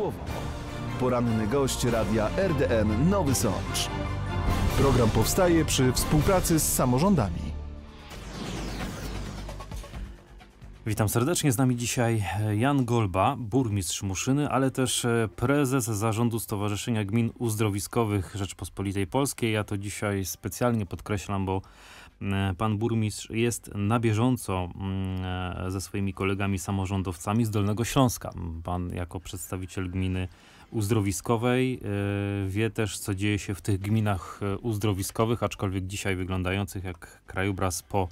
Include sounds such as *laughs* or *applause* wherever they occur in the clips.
słowo. Poranny gość radia RDN Nowy Sącz. Program powstaje przy współpracy z samorządami. Witam serdecznie. Z nami dzisiaj e, Jan Golba, burmistrz Muszyny, ale też e, prezes zarządu Stowarzyszenia Gmin Uzdrowiskowych Rzeczpospolitej Polskiej. Ja to dzisiaj specjalnie podkreślam, bo E, pan burmistrz jest na bieżąco mm, e, ze swoimi kolegami samorządowcami z Dolnego Śląska. Pan jako przedstawiciel gminy uzdrowiskowej e, wie też, co dzieje się w tych gminach uzdrowiskowych, aczkolwiek dzisiaj wyglądających jak krajobraz po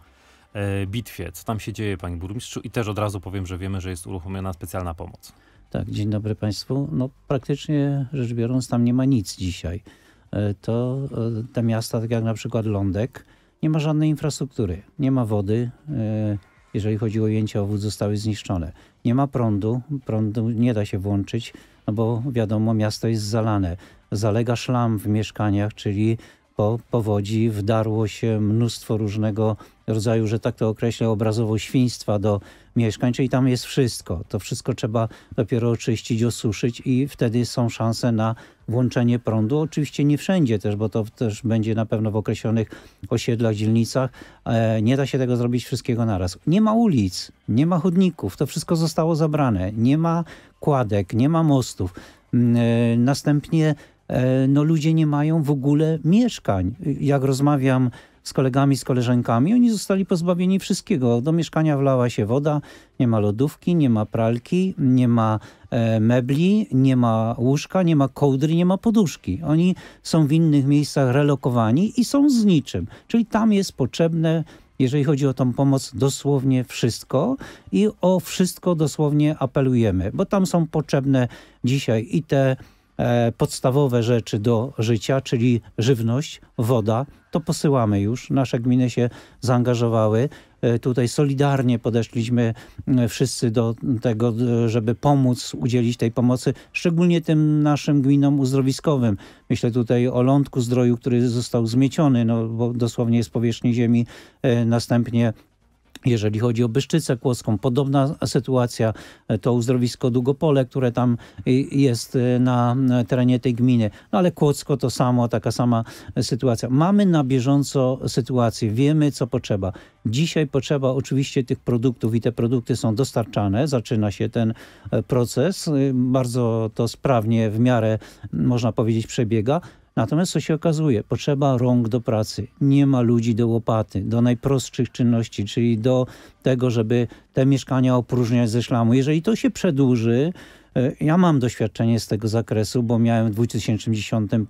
bitwie. Co tam się dzieje, panie burmistrzu? I też od razu powiem, że wiemy, że jest uruchomiona specjalna pomoc. Tak, dzień dobry Państwu. No, praktycznie rzecz biorąc, tam nie ma nic dzisiaj. To te miasta, tak jak na przykład Lądek, nie ma żadnej infrastruktury, nie ma wody, e, jeżeli chodzi o ujęcia wód zostały zniszczone. Nie ma prądu, prądu nie da się włączyć, no bo wiadomo miasto jest zalane. Zalega szlam w mieszkaniach, czyli po powodzi wdarło się mnóstwo różnego rodzaju, że tak to określę obrazowo, świństwa do mieszkań, czyli tam jest wszystko. To wszystko trzeba dopiero oczyścić, osuszyć i wtedy są szanse na włączenie prądu. Oczywiście nie wszędzie też, bo to też będzie na pewno w określonych osiedlach, dzielnicach. E, nie da się tego zrobić wszystkiego naraz. Nie ma ulic, nie ma chodników, to wszystko zostało zabrane. Nie ma kładek, nie ma mostów. Mm, e, następnie e, no ludzie nie mają w ogóle mieszkań. Jak rozmawiam z kolegami, z koleżankami. Oni zostali pozbawieni wszystkiego. Do mieszkania wlała się woda, nie ma lodówki, nie ma pralki, nie ma e, mebli, nie ma łóżka, nie ma kołdry, nie ma poduszki. Oni są w innych miejscach relokowani i są z niczym. Czyli tam jest potrzebne jeżeli chodzi o tą pomoc, dosłownie wszystko i o wszystko dosłownie apelujemy, bo tam są potrzebne dzisiaj i te e, podstawowe rzeczy do życia, czyli żywność, woda, to posyłamy już. Nasze gminy się zaangażowały. E, tutaj solidarnie podeszliśmy e, wszyscy do tego, e, żeby pomóc, udzielić tej pomocy, szczególnie tym naszym gminom uzdrowiskowym. Myślę tutaj o lądku zdroju, który został zmieciony, no, bo dosłownie jest powierzchni ziemi. Następnie jeżeli chodzi o Byszczycę Kłoską, podobna sytuacja e, to uzdrowisko Długopole, które tam e, jest e, na terenie tej gminy. No ale Kłodzko to samo, taka sama sytuacja. Mamy na bieżąco sytuację, wiemy co potrzeba. Dzisiaj potrzeba oczywiście tych produktów i te produkty są dostarczane. Zaczyna się ten proces. Bardzo to sprawnie w miarę, można powiedzieć, przebiega Natomiast co się okazuje? Potrzeba rąk do pracy. Nie ma ludzi do łopaty, do najprostszych czynności, czyli do tego, żeby te mieszkania opróżniać ze szlamu. Jeżeli to się przedłuży, e, ja mam doświadczenie z tego zakresu, bo miałem w 2010 e,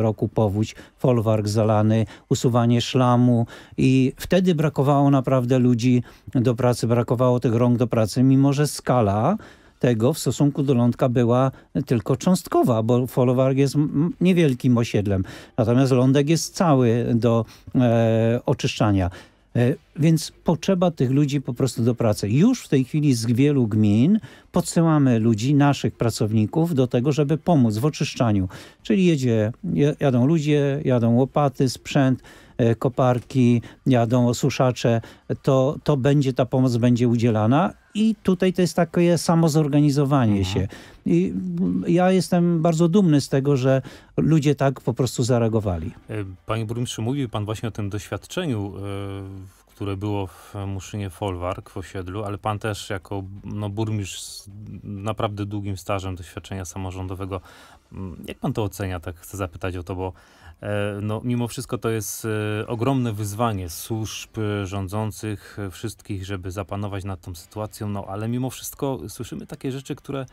roku powódź, folwark zalany, usuwanie szlamu i wtedy brakowało naprawdę ludzi do pracy, brakowało tych rąk do pracy, mimo że skala tego w stosunku do Lądka była tylko cząstkowa, bo Folowarg jest niewielkim osiedlem, natomiast Lądek jest cały do e, oczyszczania. E, więc potrzeba tych ludzi po prostu do pracy. Już w tej chwili z wielu gmin podsyłamy ludzi, naszych pracowników do tego, żeby pomóc w oczyszczaniu. Czyli jedzie, jadą ludzie, jadą łopaty, sprzęt, E, koparki, jadą osuszacze, to, to będzie ta pomoc będzie udzielana i tutaj to jest takie samozorganizowanie mhm. się. I ja jestem bardzo dumny z tego, że ludzie tak po prostu zareagowali. E, panie burmistrzu, mówił pan właśnie o tym doświadczeniu e, które było w Muszynie Folwark w osiedlu, ale pan też jako no, burmistrz z naprawdę długim stażem doświadczenia samorządowego, mm, jak pan to ocenia? Tak chcę zapytać o to, bo E, no, mimo wszystko to jest e, ogromne wyzwanie służb e, rządzących wszystkich, żeby zapanować nad tą sytuacją, no ale mimo wszystko słyszymy takie rzeczy, które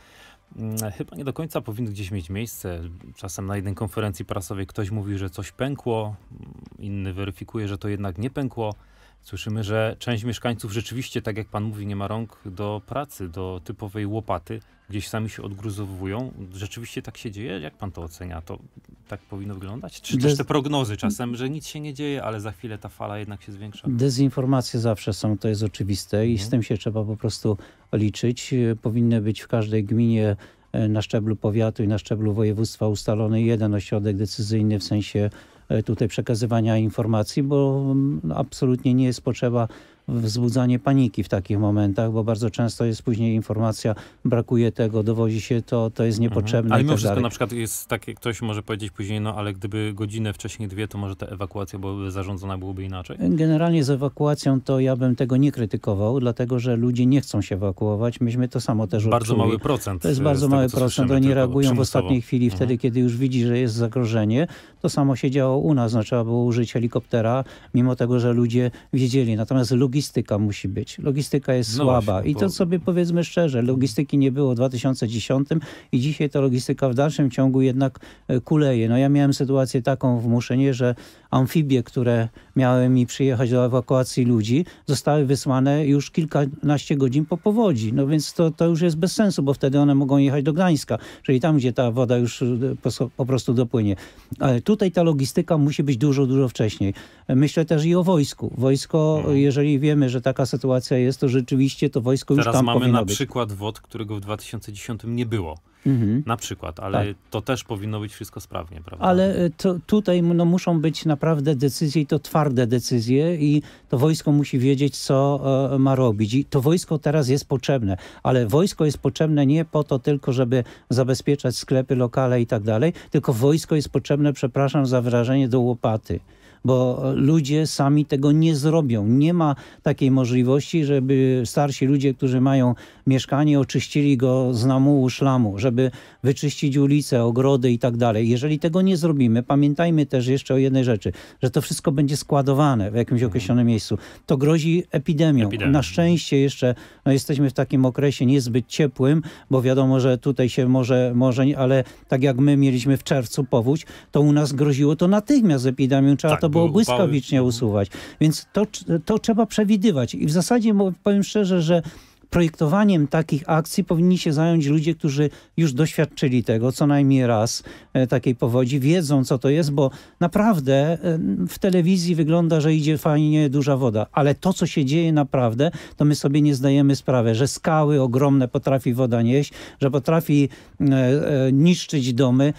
mm, chyba nie do końca powinny gdzieś mieć miejsce. Czasem na jednej konferencji prasowej ktoś mówi, że coś pękło, mm, inny weryfikuje, że to jednak nie pękło. Słyszymy, że część mieszkańców rzeczywiście, tak jak pan mówi, nie ma rąk do pracy, do typowej łopaty, gdzieś sami się odgruzowują. Rzeczywiście tak się dzieje? Jak pan to ocenia? To tak powinno wyglądać? Czy też te prognozy czasem, że nic się nie dzieje, ale za chwilę ta fala jednak się zwiększa? Dezinformacje zawsze są, to jest oczywiste i mhm. z tym się trzeba po prostu liczyć. E, powinny być w każdej gminie e, na szczeblu powiatu i na szczeblu województwa ustalony jeden ośrodek decyzyjny w sensie e, tutaj przekazywania informacji, bo mm, absolutnie nie jest potrzeba wzbudzanie paniki w takich momentach, bo bardzo często jest później informacja, brakuje tego, dowozi się to, to jest mhm. niepotrzebne. Mhm. Ale mimo tak wszystko dalej. na przykład jest takie, ktoś może powiedzieć później, no ale gdyby godzinę wcześniej, dwie, to może ta ewakuacja byłaby zarządzona byłoby inaczej? Generalnie z ewakuacją to ja bym tego nie krytykował, dlatego że ludzie nie chcą się ewakuować. Myśmy to samo też Bardzo mały procent. To jest e, bardzo tego, mały procent. Oni reagują w ostatniej chwili, mhm. wtedy kiedy już widzi, że jest zagrożenie. To samo się działo u nas. No, trzeba było użyć helikoptera, mimo tego, że ludzie wiedzieli. Natomiast luki logistyka musi być. Logistyka jest no słaba. Właśnie, I to bo... sobie powiedzmy szczerze, logistyki nie było w 2010 i dzisiaj ta logistyka w dalszym ciągu jednak e, kuleje. No ja miałem sytuację taką w Muszynie, że amfibie, które miały mi przyjechać do ewakuacji ludzi, zostały wysłane już kilkanaście godzin po powodzi. No więc to, to już jest bez sensu, bo wtedy one mogą jechać do Gdańska, czyli tam, gdzie ta woda już e, po, po prostu dopłynie. Ale tutaj ta logistyka musi być dużo, dużo wcześniej. Myślę też i o wojsku. Wojsko, mhm. jeżeli wie wiemy, że taka sytuacja jest, to rzeczywiście to wojsko Teraz już tam mamy na przykład WOD, którego w 2010 nie było. Mhm. Na przykład, ale tak. to też powinno być wszystko sprawnie, prawda? Ale y, to, tutaj no, muszą być naprawdę decyzje i to twarde decyzje i to wojsko musi wiedzieć, co e, ma robić. I to wojsko teraz jest potrzebne, ale wojsko jest potrzebne nie po to tylko, żeby zabezpieczać sklepy, lokale i tak dalej, tylko wojsko jest potrzebne, przepraszam za wyrażenie, do łopaty bo ludzie sami tego nie zrobią. Nie ma takiej możliwości, żeby starsi ludzie, którzy mają mieszkanie, oczyścili go z namułu szlamu, żeby żeby wyczyścić ulice, ogrody i tak dalej. Jeżeli tego nie zrobimy, pamiętajmy też jeszcze o jednej rzeczy, że to wszystko będzie składowane w jakimś mhm. określonym miejscu. To grozi epidemią. Na szczęście jeszcze no, jesteśmy w takim okresie niezbyt ciepłym, bo wiadomo, że tutaj się może, może nie, ale tak jak my mieliśmy w czerwcu powódź, to u nas groziło to natychmiast epidemią. Trzeba tak, to było błyskawicznie upały. Mhm. usuwać. Więc to, to trzeba przewidywać. I w zasadzie powiem szczerze, że projektowaniem takich akcji powinni się zająć ludzie, którzy już doświadczyli tego co najmniej raz e, takiej powodzi, wiedzą co to jest, bo naprawdę e, w telewizji wygląda, że idzie fajnie duża woda, ale to co się dzieje naprawdę, to my sobie nie zdajemy sprawy, że skały ogromne potrafi woda nieść, że potrafi e, niszczyć domy,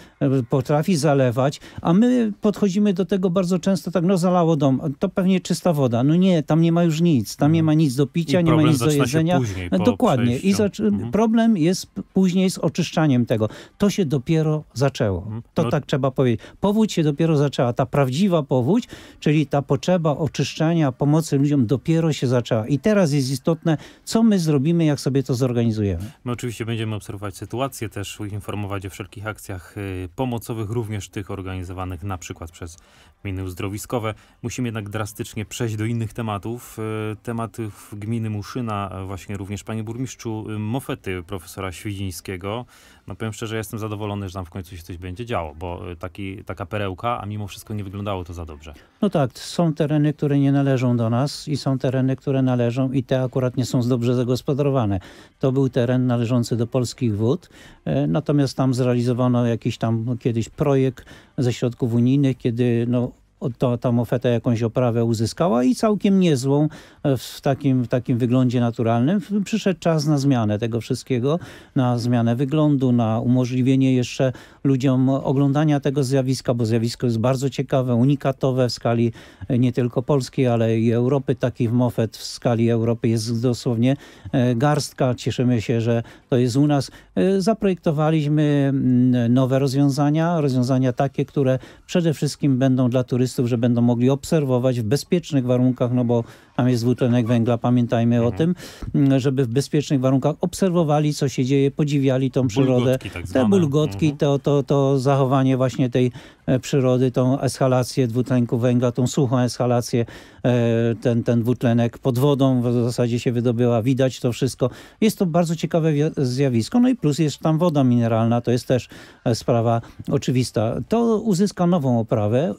potrafi zalewać, a my podchodzimy do tego bardzo często tak, no zalało dom, to pewnie czysta woda. No nie, tam nie ma już nic, tam nie ma nic do picia, I nie ma nic do jedzenia później. dokładnie. I mhm. problem jest później z oczyszczaniem tego. To się dopiero zaczęło. Mhm. To no. tak trzeba powiedzieć. Powódź się dopiero zaczęła. Ta prawdziwa powódź, czyli ta potrzeba oczyszczania, pomocy ludziom dopiero się zaczęła. I teraz jest istotne, co my zrobimy, jak sobie to zorganizujemy. My oczywiście będziemy obserwować sytuację, też informować o wszelkich akcjach y, pomocowych, również tych organizowanych na przykład przez gminy uzdrowiskowe. Musimy jednak drastycznie przejść do innych tematów. Y, tematów gminy Muszyna właśnie również również, panie burmistrzu, mofety profesora Świdzińskiego. No powiem szczerze, jestem zadowolony, że tam w końcu się coś będzie działo, bo y, taki, taka perełka, a mimo wszystko nie wyglądało to za dobrze. No tak, są tereny, które nie należą do nas i są tereny, które należą i te akurat nie są dobrze zagospodarowane. To był teren należący do polskich wód, e, natomiast tam zrealizowano jakiś tam kiedyś projekt ze środków unijnych, kiedy no, to, tam ofeta jakąś oprawę uzyskała i całkiem niezłą e, w takim, w takim wyglądzie naturalnym. Przyszedł czas na zmianę tego wszystkiego, na zmianę wyglądu, na umożliwienie jeszcze ludziom oglądania tego zjawiska, bo zjawisko jest bardzo ciekawe, unikatowe w skali e, nie tylko polskiej ale i Europy. Takich mofet w skali Europy jest dosłownie e, garstka. Cieszymy się, że to jest u nas. Zaprojektowaliśmy mm, nowe rozwiązania, rozwiązania takie, które przede wszystkim będą dla turystów turystów, że będą mogli obserwować w bezpiecznych warunkach, no bo tam jest dwutlenek węgla, pamiętajmy mhm. o tym, mm, żeby w bezpiecznych warunkach obserwowali, co się dzieje, podziwiali tą przyrodę. Bulgotki, tak te bulgotki, mhm. to, to, to zachowanie właśnie tej e, przyrody, tą eskalację dwutlenku węgla, tą suchą eskalację, e, ten, ten dwutlenek pod wodą w zasadzie się wydobyła, widać to wszystko. Jest to bardzo ciekawe zjawisko, no i plus jest tam woda mineralna, to jest też e, sprawa oczywista. To uzyska nową oprawę,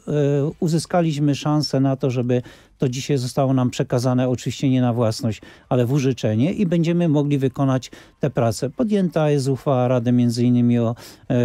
uzyskaliśmy szansę na to, żeby to dzisiaj zostało nam przekazane oczywiście nie na własność, ale w użyczenie i będziemy mogli wykonać te prace. Podjęta jest uchwała Rady innymi o e,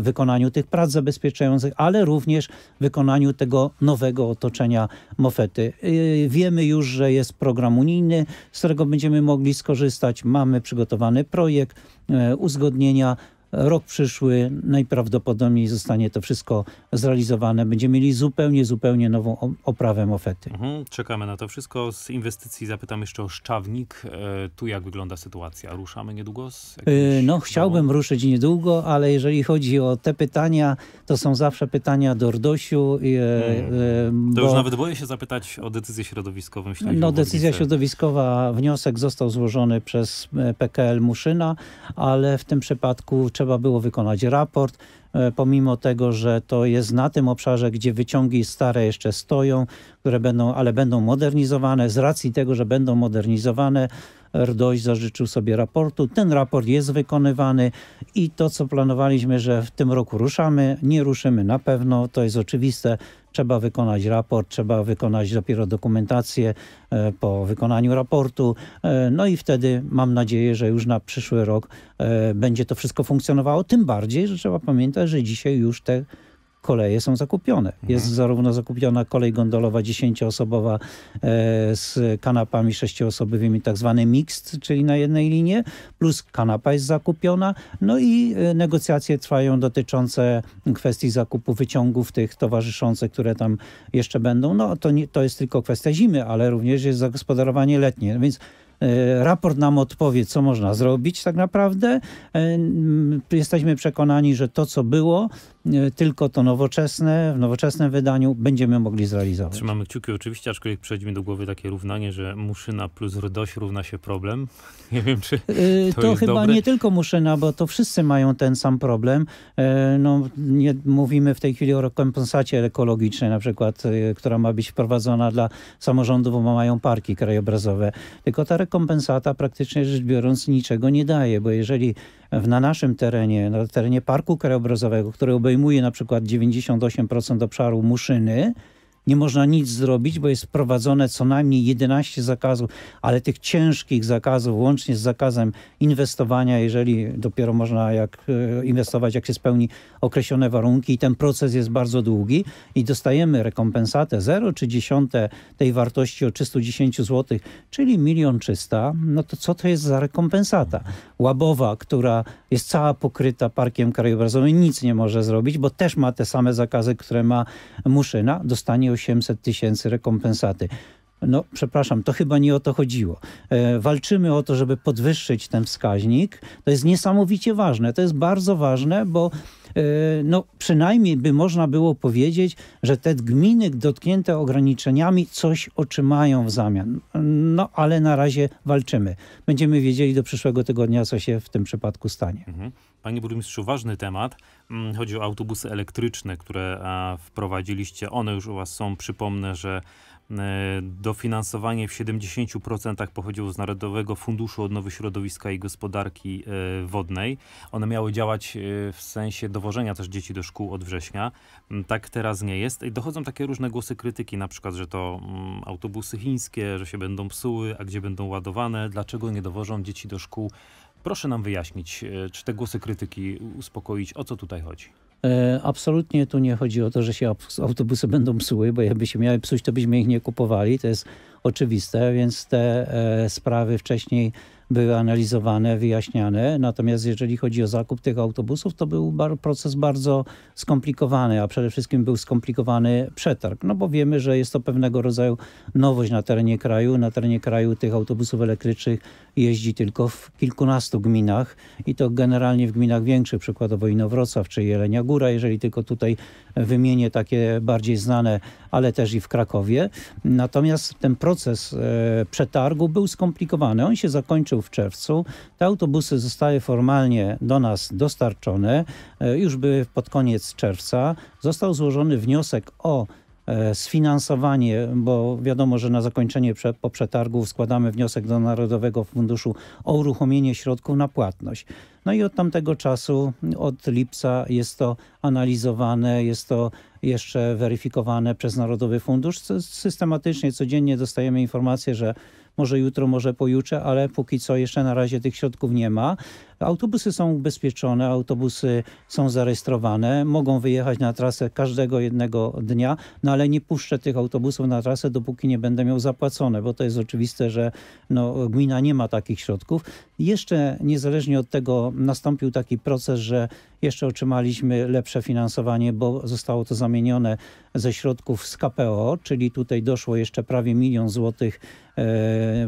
wykonaniu tych prac zabezpieczających, ale również wykonaniu tego nowego otoczenia mofety. E, wiemy już, że jest program unijny, z którego będziemy mogli skorzystać. Mamy przygotowany projekt, e, uzgodnienia Rok przyszły najprawdopodobniej zostanie to wszystko zrealizowane. Będziemy mieli zupełnie, zupełnie nową oprawę mofety. Mhm, czekamy na to wszystko. Z inwestycji zapytam jeszcze o Szczawnik. E, tu jak wygląda sytuacja? Ruszamy niedługo? Z e, no chciałbym ruszyć niedługo, ale jeżeli chodzi o te pytania, to są zawsze pytania do Rdosiu. E, mhm. To bo... już nawet boję się zapytać o decyzję środowiskową. no decyzja środowiskowa, wniosek został złożony przez PKL Muszyna, ale w tym przypadku trzeba było wykonać raport, e, pomimo tego, że to jest na tym obszarze, gdzie wyciągi stare jeszcze stoją, które będą, ale będą modernizowane. Z racji tego, że będą modernizowane, RDOŚ zażyczył sobie raportu. Ten raport jest wykonywany i to, co planowaliśmy, że w tym roku ruszamy, nie ruszymy na pewno, to jest oczywiste, trzeba wykonać raport, trzeba wykonać dopiero dokumentację e, po wykonaniu raportu. E, no i wtedy mam nadzieję, że już na przyszły rok e, będzie to wszystko funkcjonowało. Tym bardziej, że trzeba pamiętać, że dzisiaj już te koleje są zakupione. Mhm. Jest zarówno zakupiona kolej gondolowa dziesięcioosobowa e, z kanapami sześcioosobowymi, tak zwany mixed, czyli na jednej linie, plus kanapa jest zakupiona, no i e, negocjacje trwają dotyczące kwestii zakupu wyciągów tych towarzyszących, które tam jeszcze będą. No to, nie, to jest tylko kwestia zimy, ale również jest zagospodarowanie letnie, no więc e, raport nam odpowie, co można zrobić tak naprawdę. Jesteśmy przekonani, że to, co było, E, tylko to nowoczesne, w nowoczesnym wydaniu będziemy mogli zrealizować. Trzymamy kciuki oczywiście, aczkolwiek przejdzie mi do głowy takie równanie, że muszyna plus rdoś równa się problem. *laughs* Nie wiem, czy e, to, to chyba dobre. nie tylko muszyna, bo to wszyscy mają ten sam problem. E, no, nie mówimy w tej chwili o rekompensacie ekologicznej na przykład, która ma być wprowadzona dla samorządów, bo mają parki krajobrazowe. Tylko ta rekompensata praktycznie rzecz biorąc niczego nie daje, bo jeżeli na naszym terenie, na terenie Parku Krajobrazowego, który obejmuje na przykład 98% obszaru Muszyny, nie można nic zrobić, bo jest wprowadzone co najmniej 11 zakazów, ale tych ciężkich zakazów, łącznie z zakazem inwestowania, jeżeli dopiero można jak e, inwestować, jak się spełni określone warunki i ten proces jest bardzo długi i dostajemy rekompensatę 0,3 czy dziesiąte tej wartości o 310 zł, czyli milion trzysta, no to co to jest za rekompensata? Łabowa, która jest cała pokryta parkiem krajobrazowym, nic nie może zrobić, bo też ma te same zakazy, które ma Muszyna, dostanie 800 tysięcy rekompensaty. No, przepraszam, to chyba nie o to chodziło. E, walczymy o to, żeby podwyższyć ten wskaźnik. To jest niesamowicie ważne. To jest bardzo ważne, bo e, no, przynajmniej by można było powiedzieć, że te gminy dotknięte ograniczeniami coś otrzymają w zamian. No, ale na razie walczymy. Będziemy wiedzieli do przyszłego tygodnia, co się w tym przypadku stanie. Mhm. Panie burmistrzu, ważny temat. Mm, chodzi o autobusy elektryczne, które e, wprowadziliście. One już u Was są. Przypomnę, że e, dofinansowanie w 70% pochodziło z Narodowego Funduszu Odnowy Środowiska i Gospodarki e, Wodnej. One miały działać w sensie dowożenia też dzieci do szkół od września. Mm, tak teraz nie jest. I dochodzą takie różne głosy krytyki, na przykład, że to mm, autobusy chińskie, że się będą psuły, a gdzie będą ładowane, dlaczego nie dowożą dzieci do szkół Proszę nam wyjaśnić, e, czy te głosy krytyki uspokoić, o co tutaj chodzi? E, absolutnie tu nie chodzi o to, że się autobusy będą psuły, bo jakby się miały psuć, to byśmy ich nie kupowali. To jest oczywiste, więc te e, sprawy wcześniej były analizowane, wyjaśniane. Natomiast jeżeli chodzi o zakup tych autobusów, to był bar proces bardzo skomplikowany, a przede wszystkim był skomplikowany przetarg. No bo wiemy, że jest to pewnego rodzaju nowość na terenie kraju. Na terenie kraju tych autobusów elektrycznych jeździ tylko w kilkunastu gminach i to generalnie w gminach większych, przykładowo Inowrocław czy Jelenia Góra, jeżeli tylko tutaj wymienię takie bardziej znane, ale też i w Krakowie. Natomiast ten proces e, przetargu był skomplikowany. On się zakończył w czerwcu. Te autobusy zostały formalnie do nas dostarczone. E, już były pod koniec czerwca. Został złożony wniosek o e, sfinansowanie, bo wiadomo, że na zakończenie po przetargu składamy wniosek do Narodowego Funduszu o uruchomienie środków na płatność. No i od tamtego czasu, od lipca jest to analizowane, jest to jeszcze weryfikowane przez Narodowy Fundusz. Systematycznie, codziennie dostajemy informacje, że może jutro, może pojutrze, ale póki co jeszcze na razie tych środków nie ma. Autobusy są ubezpieczone, autobusy są zarejestrowane, mogą wyjechać na trasę każdego jednego dnia, no ale nie puszczę tych autobusów na trasę, dopóki nie będę miał zapłacone, bo to jest oczywiste, że no, gmina nie ma takich środków. Jeszcze niezależnie od tego nastąpił taki proces, że jeszcze otrzymaliśmy lepsze finansowanie, bo zostało to zamienione ze środków z KPO, czyli tutaj doszło jeszcze prawie milion złotych e,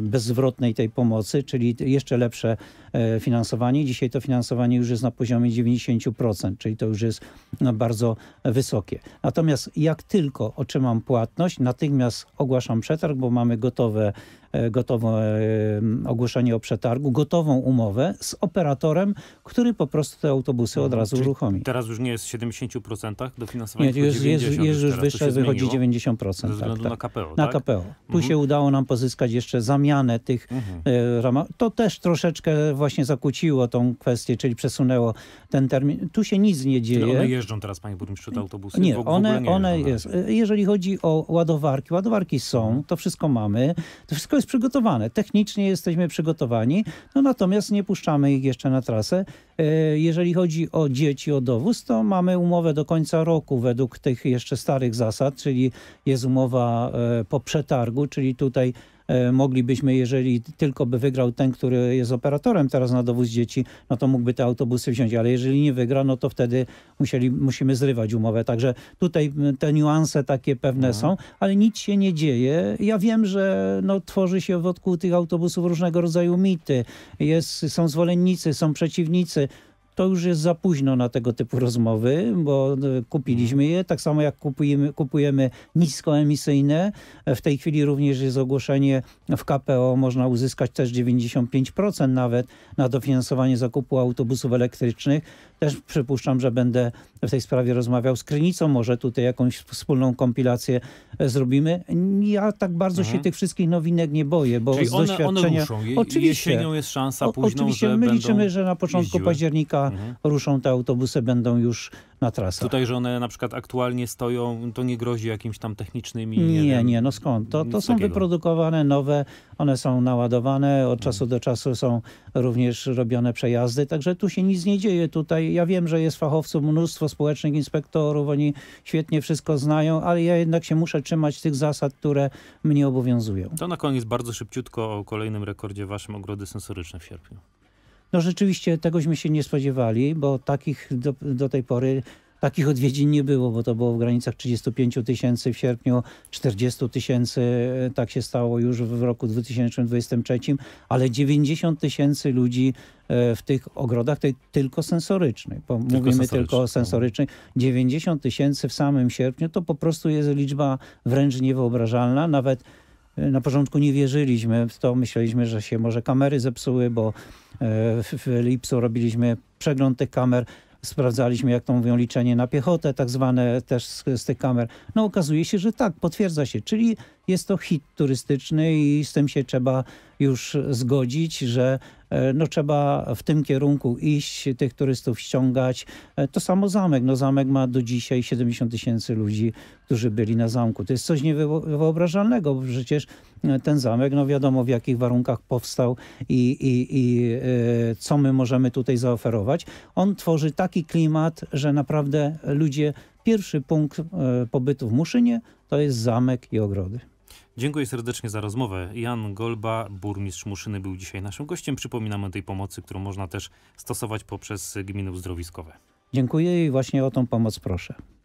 bezzwrotnej tej pomocy, czyli jeszcze lepsze e, finansowanie finansowanie. Dzisiaj to finansowanie już jest na poziomie 90%, czyli to już jest no, bardzo wysokie. Natomiast jak tylko otrzymam płatność, natychmiast ogłaszam przetarg, bo mamy gotowe, e, gotowe e, ogłoszenie o przetargu, gotową umowę z operatorem, który po prostu te autobusy od mhm. razu Czyli uruchomi. Teraz już nie jest w 70% dofinansowania. Nie, jest, jest, jest już wyższe, wychodzi 90%. Ze względu tak, na KPO, tak. Na KPO. Tak? Tu mhm. się udało nam pozyskać jeszcze zamianę tych mhm. E, ramach. To też troszeczkę właśnie zakłóciło tą kwestię, czyli przesunęło ten termin. Tu się nic nie dzieje. Czyli one jeżdżą teraz, panie burmistrzu, te autobusy? Nie, w, one, w nie one jest. E, jeżeli chodzi o ładowarki, ładowarki są, mhm. to wszystko mamy, to wszystko jest przygotowane. Technicznie jesteśmy przygotowani, no natomiast nie puszczamy ich jeszcze na trasę. E, jeżeli chodzi o dzieci, o dowóz, to mamy umowę do końca roku według tych jeszcze starych zasad, czyli jest umowa e, po przetargu, czyli tutaj E, moglibyśmy, jeżeli tylko by wygrał ten, który jest operatorem teraz na dowóz dzieci, no to mógłby te autobusy wziąć, ale jeżeli nie wygra, no to wtedy musieli, musimy zrywać umowę. Także tutaj te niuanse takie pewne Aha. Mhm. są, ale nic się nie dzieje. Ja wiem, że no, tworzy się wokół tych autobusów różnego rodzaju mity. Jest, są zwolennicy, są przeciwnicy to już jest za późno na tego typu rozmowy, bo e, kupiliśmy je, tak samo jak kupujemy, kupujemy niskoemisyjne. E, w tej chwili również jest ogłoszenie w KPO, można uzyskać też 95% nawet na dofinansowanie zakupu autobusów elektrycznych. Też przypuszczam, że będę w tej sprawie rozmawiał z Krynicą, może tutaj jakąś wspólną kompilację e, zrobimy. Ja tak bardzo mhm. się tych wszystkich nowinek nie boję, bo Czyli z one, doświadczenia... One ruszą. Je, oczywiście. Jesienią jest szansa późną, o, Oczywiście my będą liczymy, że na początku jeździły. października mhm. ruszą te autobusy, będą już na trasach. Tutaj, że one na przykład aktualnie stoją, to nie grozi jakimś tam technicznymi... Nie, nie, nie no skąd? To, to są takiego. wyprodukowane, nowe, one są naładowane, od mhm. czasu do czasu są również robione przejazdy, także tu się nic nie dzieje. Tutaj ja wiem, że jest fachowców mnóstwo, społecznych inspektorów, oni świetnie wszystko znają, ale ja jednak się muszę trzymać tych zasad, które mnie obowiązują. To na koniec bardzo szybciutko o kolejnym rekordzie waszym ogrody sensoryczne w sierpniu. No rzeczywiście tegośmy się nie spodziewali, bo takich do, do tej pory takich odwiedzin nie było, bo to było w granicach 35 tysięcy w sierpniu, 40 tysięcy, e, tak się stało już w roku 2023, ale 90 tysięcy ludzi e, w tych ogrodach tej tylko sensorycznej. Tylko mówimy tylko o sensorycznej. 90 no. tysięcy w samym sierpniu to po prostu jest liczba wręcz niewyobrażalna, nawet e, na początku nie wierzyliśmy w to, myśleliśmy, że się może kamery zepsuły, bo E, w lipcu robiliśmy przegląd tych kamer, sprawdzaliśmy, jak to mówią, liczenie na piechotę, tak zwane też z, z tych kamer. No okazuje się, że tak, potwierdza się, czyli jest to hit turystyczny i z tym się trzeba już zgodzić, że e, no, trzeba w tym kierunku iść, tych turystów ściągać. E, to samo zamek. No, zamek ma do dzisiaj 70 tysięcy ludzi, którzy byli na zamku. To jest coś niewyobrażalnego, bo przecież e, ten zamek, no wiadomo w jakich warunkach powstał i, i, i co my możemy tutaj zaoferować. On tworzy taki klimat, że naprawdę ludzie, pierwszy punkt pobytu w Muszynie to jest zamek i ogrody. Dziękuję serdecznie za rozmowę. Jan Golba, burmistrz Muszyny, był dzisiaj naszym gościem. Przypominam o tej pomocy, którą można też stosować poprzez gminy uzdrowiskowe. Dziękuję i właśnie o tą pomoc proszę.